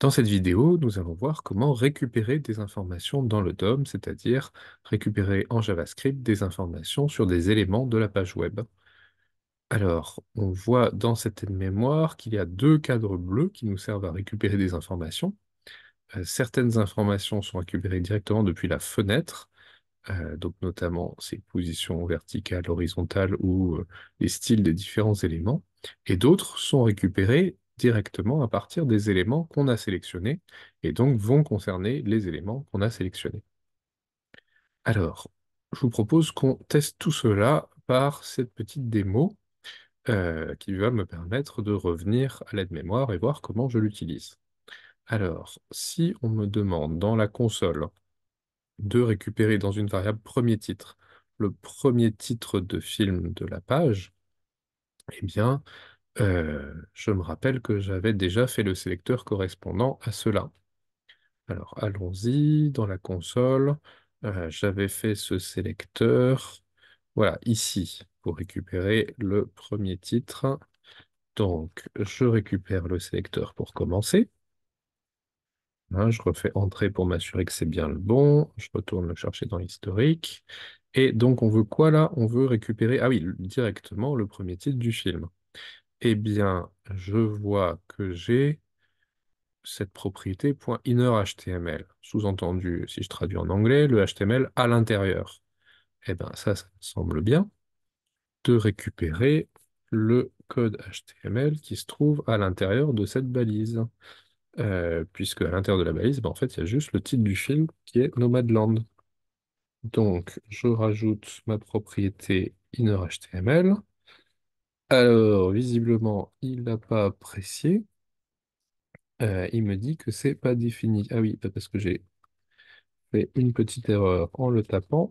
Dans cette vidéo, nous allons voir comment récupérer des informations dans le DOM, c'est-à-dire récupérer en JavaScript des informations sur des éléments de la page web. Alors, on voit dans cette mémoire qu'il y a deux cadres bleus qui nous servent à récupérer des informations. Euh, certaines informations sont récupérées directement depuis la fenêtre, euh, donc notamment ces positions verticales, horizontales ou euh, les styles des différents éléments, et d'autres sont récupérées directement à partir des éléments qu'on a sélectionnés et donc vont concerner les éléments qu'on a sélectionnés. Alors, je vous propose qu'on teste tout cela par cette petite démo euh, qui va me permettre de revenir à l'aide-mémoire et voir comment je l'utilise. Alors, si on me demande dans la console de récupérer dans une variable premier titre le premier titre de film de la page, eh bien, euh, je me rappelle que j'avais déjà fait le sélecteur correspondant à cela. Alors, allons-y dans la console. Euh, j'avais fait ce sélecteur, voilà, ici, pour récupérer le premier titre. Donc, je récupère le sélecteur pour commencer. Hein, je refais entrer pour m'assurer que c'est bien le bon. Je retourne le chercher dans l'historique. Et donc, on veut quoi là On veut récupérer, ah oui, directement le premier titre du film eh bien, je vois que j'ai cette propriété .innerHTML. Sous-entendu, si je traduis en anglais, le HTML à l'intérieur. Eh bien, ça, ça me semble bien de récupérer le code HTML qui se trouve à l'intérieur de cette balise. Euh, puisque à l'intérieur de la balise, ben, en fait, il y a juste le titre du film qui est Nomadland. Donc, je rajoute ma propriété innerHTML. Alors, visiblement, il n'a pas apprécié. Euh, il me dit que c'est pas défini. Ah oui, bah, parce que j'ai fait une petite erreur en le tapant.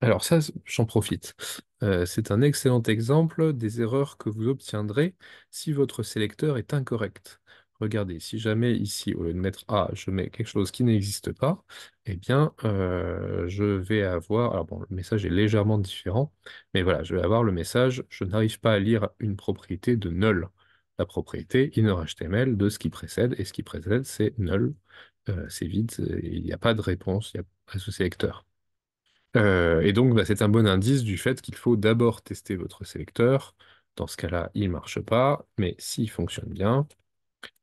Alors ça, j'en profite. Euh, c'est un excellent exemple des erreurs que vous obtiendrez si votre sélecteur est incorrect. Regardez, si jamais ici, au lieu de mettre A, je mets quelque chose qui n'existe pas, eh bien, euh, je vais avoir... Alors bon, le message est légèrement différent, mais voilà, je vais avoir le message « Je n'arrive pas à lire une propriété de null ». La propriété innerHTML de ce qui précède, et ce qui précède, c'est null, euh, c'est vide, il n'y a pas de réponse a... à ce sélecteur. Euh, et donc, bah, c'est un bon indice du fait qu'il faut d'abord tester votre sélecteur. Dans ce cas-là, il ne marche pas, mais s'il fonctionne bien,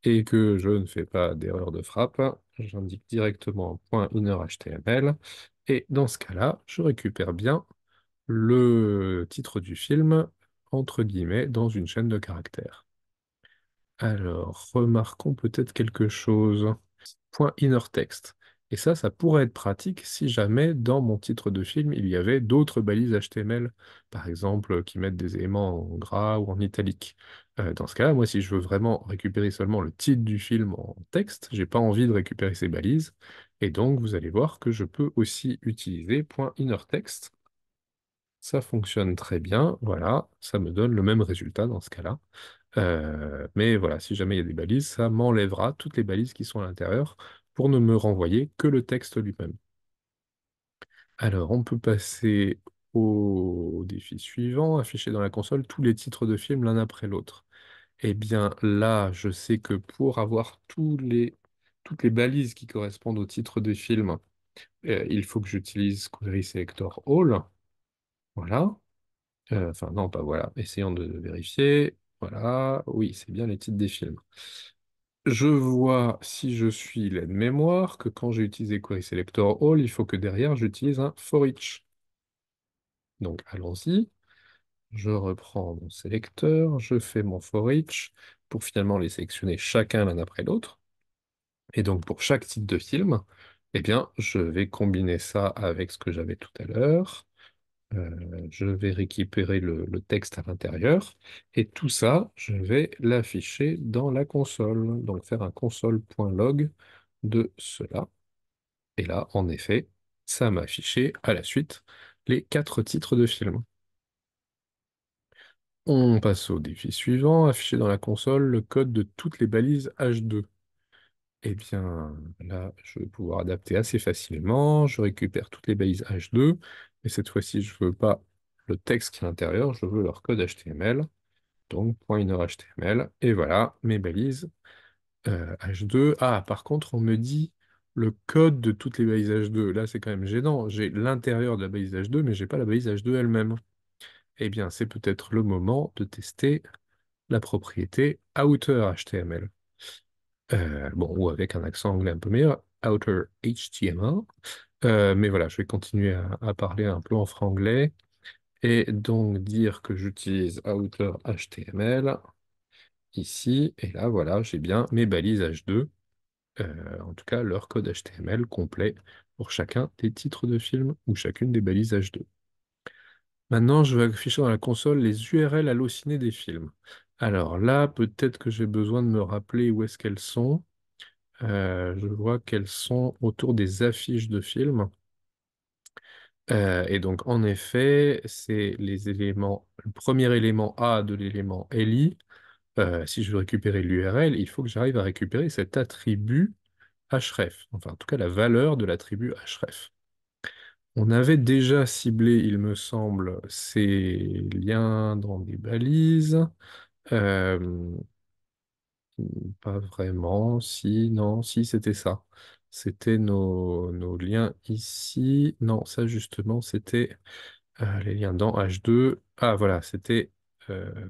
et que je ne fais pas d'erreur de frappe, j'indique directement inner.html. Et dans ce cas-là, je récupère bien le titre du film, entre guillemets, dans une chaîne de caractères. Alors, remarquons peut-être quelque chose. .innertext, Et ça, ça pourrait être pratique si jamais dans mon titre de film, il y avait d'autres balises HTML, par exemple, qui mettent des éléments en gras ou en italique. Euh, dans ce cas-là, moi, si je veux vraiment récupérer seulement le titre du film en texte, je n'ai pas envie de récupérer ces balises. Et donc, vous allez voir que je peux aussi utiliser .innerText. Ça fonctionne très bien. Voilà, ça me donne le même résultat dans ce cas-là. Euh, mais voilà, si jamais il y a des balises, ça m'enlèvera toutes les balises qui sont à l'intérieur pour ne me renvoyer que le texte lui-même. Alors, on peut passer au défi suivant, afficher dans la console tous les titres de films l'un après l'autre. Eh bien là, je sais que pour avoir toutes les balises qui correspondent au titre des films, euh, il faut que j'utilise Query Selector All. Voilà. Euh, enfin non, pas voilà. Essayons de, vérifier. Voilà. Oui, c'est bien les titres des films. Je vois, si je suis l'aide mémoire, que quand j'ai utilisé Query Selector All, il faut que derrière, j'utilise un for each. Donc allons-y. Je reprends mon sélecteur, je fais mon for each pour finalement les sélectionner chacun l'un après l'autre. Et donc pour chaque titre de film, eh bien, je vais combiner ça avec ce que j'avais tout à l'heure. Euh, je vais récupérer le, le texte à l'intérieur et tout ça, je vais l'afficher dans la console. Donc faire un console.log de cela. Et là, en effet, ça m'a affiché à la suite les quatre titres de film. On passe au défi suivant. Afficher dans la console le code de toutes les balises H2. Eh bien, là, je vais pouvoir adapter assez facilement. Je récupère toutes les balises H2. Et cette fois-ci, je ne veux pas le texte qui est à l'intérieur, je veux leur code HTML. Donc, point Et voilà, mes balises H2. Euh, ah, par contre, on me dit le code de toutes les balises H2. Là, c'est quand même gênant. J'ai l'intérieur de la balise H2, mais je n'ai pas la balise H2 elle-même eh bien, c'est peut-être le moment de tester la propriété outer HTML. Euh, bon, ou avec un accent anglais un peu meilleur, outer HTML. Euh, mais voilà, je vais continuer à, parler un peu en franglais et donc dire que j'utilise outer HTML ici. Et là, voilà, j'ai bien mes balises H2, euh, en tout cas leur code HTML complet pour chacun des titres de film ou chacune des balises H2. Maintenant, je vais afficher dans la console les URL hallucinées des films. Alors là, peut-être que j'ai besoin de me rappeler où est-ce qu'elles sont. Euh, je vois qu'elles sont autour des affiches de films. Euh, et donc, en effet, c'est les éléments, le premier élément A de l'élément LI. Euh, si je veux récupérer l'URL, il faut que j'arrive à récupérer cet attribut href, enfin en tout cas la valeur de l'attribut href. On avait déjà ciblé, il me semble, ces liens dans des balises. Euh, pas vraiment, si, non, si, c'était ça. C'était nos, liens ici. Non, ça justement, c'était euh, les liens dans H2. Ah, voilà, c'était euh,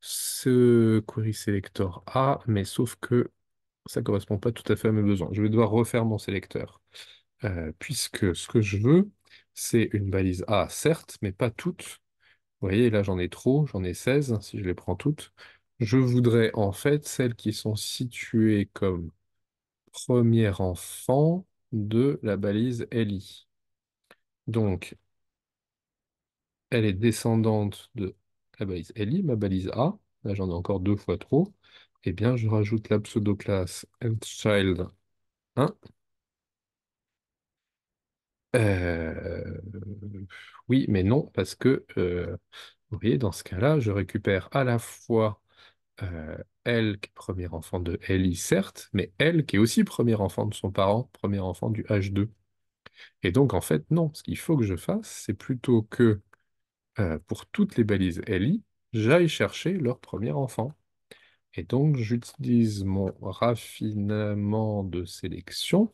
ce query selector A, mais sauf que ça ne correspond pas tout à fait à mes besoins. Je vais devoir refaire mon sélecteur. Euh, puisque ce que je veux, c'est une balise A, certes, mais pas toutes. Vous voyez, là j'en ai trop, j'en ai 16, si je les prends toutes. Je voudrais en fait celles qui sont situées comme premier enfant de la balise LI. Donc, elle est descendante de la balise LI, ma balise A, là j'en ai encore deux fois trop, eh bien je rajoute la pseudo-classe child 1 euh, oui, mais non, parce que, euh, vous voyez, dans ce cas-là, je récupère à la fois euh, elle, qui est premier enfant de Ellie, certes, mais elle, qui est aussi premier enfant de son parent, premier enfant du H2. Et donc, en fait, non, ce qu'il faut que je fasse, c'est plutôt que, pour toutes les balises Ellie, j'aille chercher leur premier enfant. Et donc, j'utilise mon raffinement de sélection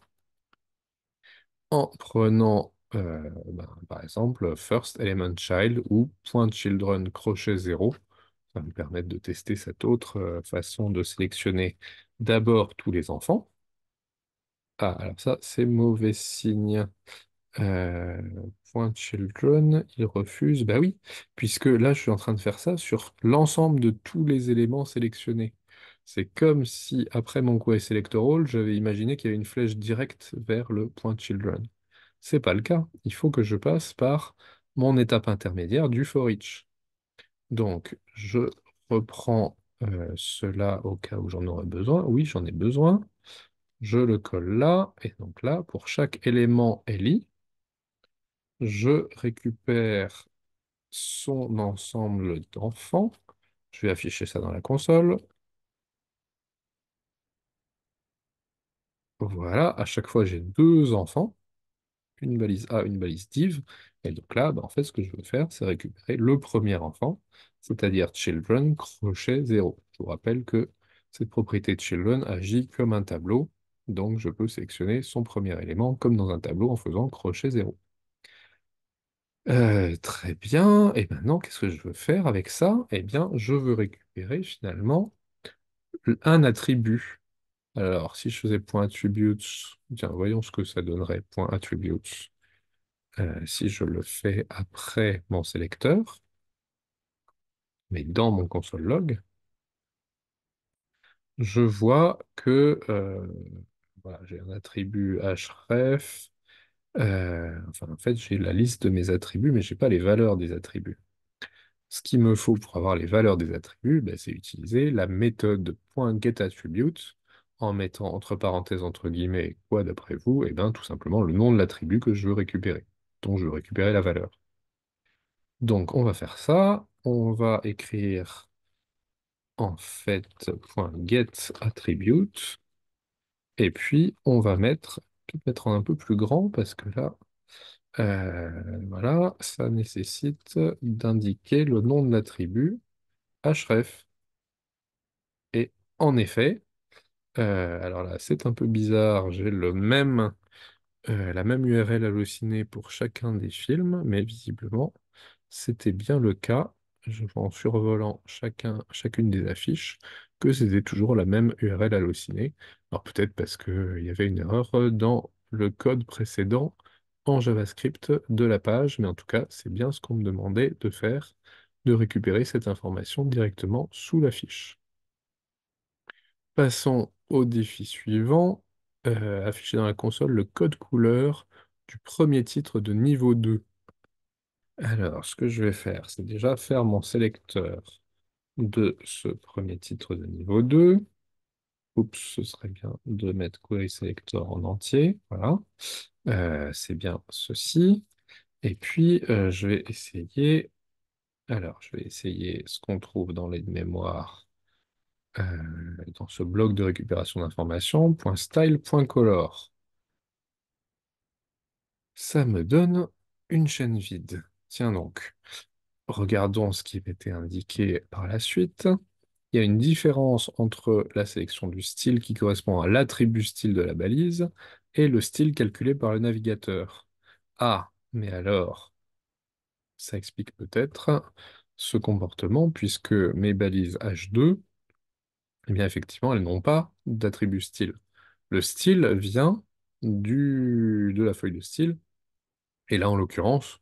en prenant, euh, ben, par exemple, First Element Child ou Point Children Crochet 0. Ça va me permettre de tester cette autre euh, façon de sélectionner d'abord tous les enfants. Ah, alors ça, c'est mauvais signe. Euh, point children, il refuse. Ben oui, puisque là, je suis en train de faire ça sur l'ensemble de tous les éléments sélectionnés. C'est comme si, après mon selector all, j'avais imaginé qu'il y avait une flèche directe vers le point children. Ce n'est pas le cas. Il faut que je passe par mon étape intermédiaire du for each. Donc, je reprends euh, cela au cas où j'en aurais besoin. Oui, j'en ai besoin. Je le colle là. Et donc là, pour chaque élément li, je récupère son ensemble d'enfants. Je vais afficher ça dans la console. Voilà, à chaque fois, j'ai deux enfants, une balise A, une balise div. Et donc là, bah, en fait, ce que je veux faire, c'est récupérer le premier enfant, c'est-à-dire children, crochet 0. Je vous rappelle que cette propriété de children agit comme un tableau, donc je peux sélectionner son premier élément comme dans un tableau en faisant crochet 0. Euh, très bien, et maintenant, qu'est-ce que je veux faire avec ça Eh bien, je veux récupérer finalement un attribut alors, si je faisais attributes, tiens, voyons ce que ça donnerait, attributes. Euh, si je le fais après mon sélecteur, mais dans mon console log, je vois que euh, j'ai un attribut href. Euh, enfin, en fait, j'ai la liste de mes attributs, mais je n'ai pas les valeurs des attributs. Ce qu'il me faut pour avoir les valeurs des attributs, ben, c'est utiliser la méthode .getAttribute en mettant entre parenthèses, entre guillemets, quoi d'après vous Eh bien, tout simplement le nom de l'attribut que je veux récupérer, dont je veux récupérer la valeur. Donc, on va faire ça. On va écrire en fait .getAttribute. Et puis, on va mettre, peut-être en un peu plus grand parce que là, euh, voilà, ça nécessite d'indiquer le nom de l'attribut href. Et en effet, euh, alors là, c'est un peu bizarre. J'ai le même, euh, la même URL hallucinée pour chacun des films, mais visiblement, c'était bien le cas, je en survolant chacune des affiches, que c'était toujours la même URL hallucinée. Alors peut-être parce qu'il euh, y avait une erreur dans le code précédent en JavaScript de la page, mais en tout cas, c'est bien ce qu'on me demandait de faire, de récupérer cette information directement sous l'affiche. Passons au défi suivant. Euh, afficher dans la console le code couleur du premier titre de niveau 2. Alors, ce que je vais faire, c'est déjà faire mon sélecteur de ce premier titre de niveau 2. Oups, ce serait bien de mettre query selector en entier. Voilà. Euh, c'est bien ceci. Et puis, euh, je vais essayer. Alors, je vais essayer ce qu'on trouve dans les mémoires euh, dans ce bloc de récupération d'informations, .style, .color. Ça me donne une chaîne vide. Tiens donc, regardons ce qui était indiqué par la suite. Il y a une différence entre la sélection du style qui correspond à l'attribut style de la balise et le style calculé par le navigateur. Ah, mais alors, ça explique peut-être ce comportement puisque mes balises H2 eh bien effectivement, elles n'ont pas d'attribut style. Le style vient de la feuille de style, et là en l'occurrence,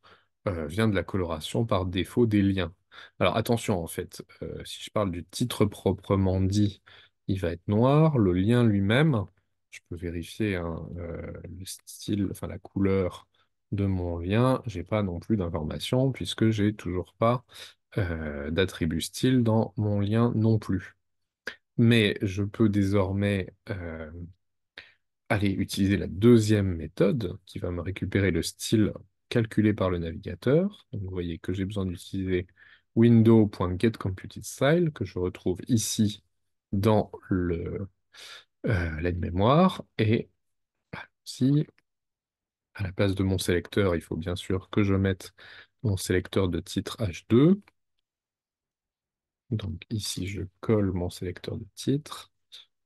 euh, vient de la coloration par défaut des liens. Alors attention en fait, euh, si je parle du titre proprement dit, il va être noir, le lien lui-même, je peux vérifier hein, euh, le style, enfin la couleur de mon lien, je n'ai pas non plus d'informations puisque je n'ai toujours pas d'attribut style dans mon lien non plus mais je peux désormais euh, aller utiliser la deuxième méthode qui va me récupérer le style calculé par le navigateur. vous voyez que j'ai besoin d'utiliser window.getComputedStyle que je retrouve ici dans euh, l'aide-mémoire et si à la place de mon sélecteur, il faut bien sûr que je mette mon sélecteur de titre H2 donc ici, je colle mon sélecteur de titre.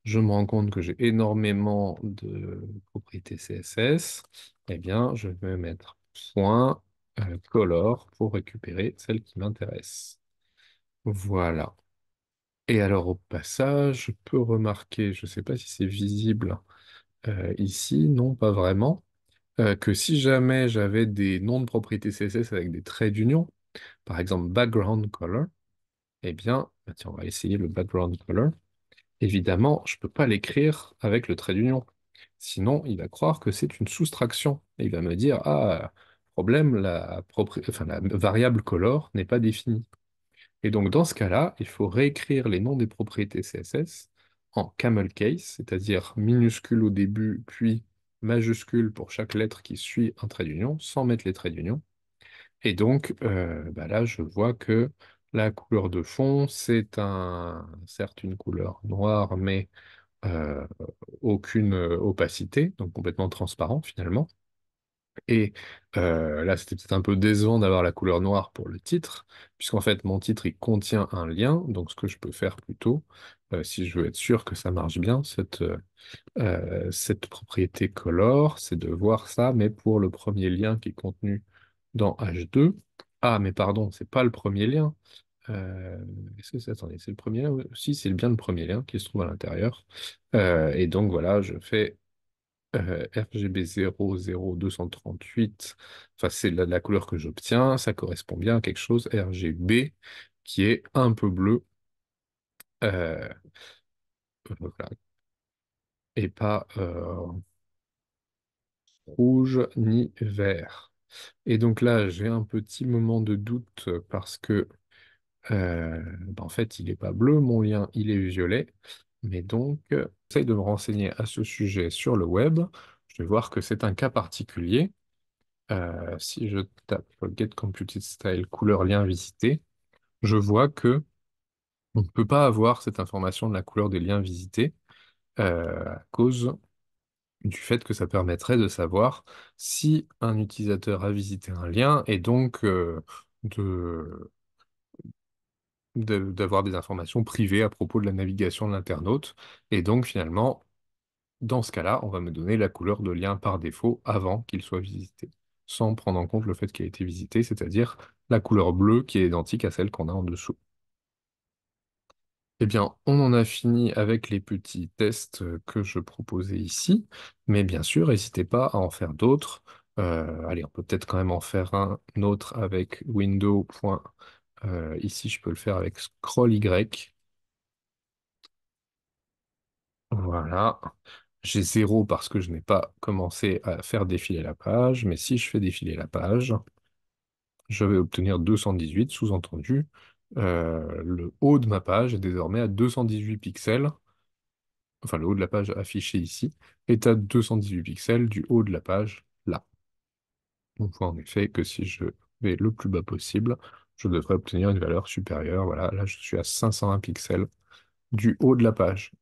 Je me rends compte que j'ai énormément de propriétés CSS. Eh bien, je vais mettre point euh, color pour récupérer celle qui m'intéresse. Voilà. Et alors, au passage, je peux remarquer, je ne sais pas si c'est visible euh, ici, non, pas vraiment, euh, que si jamais j'avais des noms de propriétés CSS avec des traits d'union, par exemple background color, eh bien, bah tiens, on va essayer le background color. Évidemment, je ne peux pas l'écrire avec le trait d'union. Sinon, il va croire que c'est une soustraction. il va me dire, ah, problème, la, variable color n'est pas définie. Et donc, dans ce cas-là, il faut réécrire les noms des propriétés CSS en camel case, c'est-à-dire minuscule au début, puis majuscule pour chaque lettre qui suit un trait d'union, sans mettre les traits d'union. Et donc, euh, bah là, je vois que la couleur de fond, c'est certes une couleur noire, mais euh, aucune euh, opacité, donc complètement transparent finalement. Et euh, là, c'était peut-être un peu décevant d'avoir la couleur noire pour le titre, puisqu'en fait, mon titre, il contient un lien. Donc, ce que je peux faire plutôt, si je veux être sûr que ça marche bien, cette propriété color, c'est de voir ça, mais pour le premier lien qui est contenu dans H2, ah, mais pardon, c'est pas le premier lien. Euh, ce que c'est attendez, c'est le premier lien? Si, c'est bien le premier lien qui se trouve à l'intérieur. Euh, et donc voilà, je fais euh, RGB 00238. Enfin, c'est la, couleur que j'obtiens. Ça correspond bien à quelque chose RGB qui est un peu bleu. Et pas rouge ni vert. Et donc là, j'ai un petit moment de doute euh, parce que, euh, bah, en fait, il n'est pas bleu, mon lien, il est violet. Mais donc, euh, j'essaie de me renseigner à ce sujet sur le web. Je vais voir que c'est un cas particulier. si je tape Get Computed Style couleur lien visité, je vois que on ne peut pas avoir cette information de la couleur des liens visités à cause du fait que ça permettrait de savoir si un utilisateur a visité un lien et donc euh, de d'avoir des informations privées à propos de la navigation de l'internaute. Et donc finalement, dans ce cas-là, on va me donner la couleur de lien par défaut avant qu'il soit visité, sans prendre en compte le fait qu'il a été visité, c'est-à-dire la couleur bleue qui est identique à celle qu'on a en dessous. Eh bien, on en a fini avec les petits tests euh, que je proposais ici, mais bien sûr, n'hésitez pas à en faire d'autres. Euh, allez, on peut peut-être quand même en faire un autre avec window. Euh, ici, je peux le faire avec scroll Y. Voilà. J'ai zéro parce que je n'ai pas commencé à faire défiler la page, mais si je fais défiler la page, je vais obtenir 218, sous-entendu euh, le haut de ma page est désormais à 218 pixels. Enfin, le haut de la page affichée ici est à 218 pixels du haut de la page là. On voit en effet que si je vais le plus bas possible, je devrais obtenir une valeur supérieure. Voilà, là je suis à 520 pixels du haut de la page.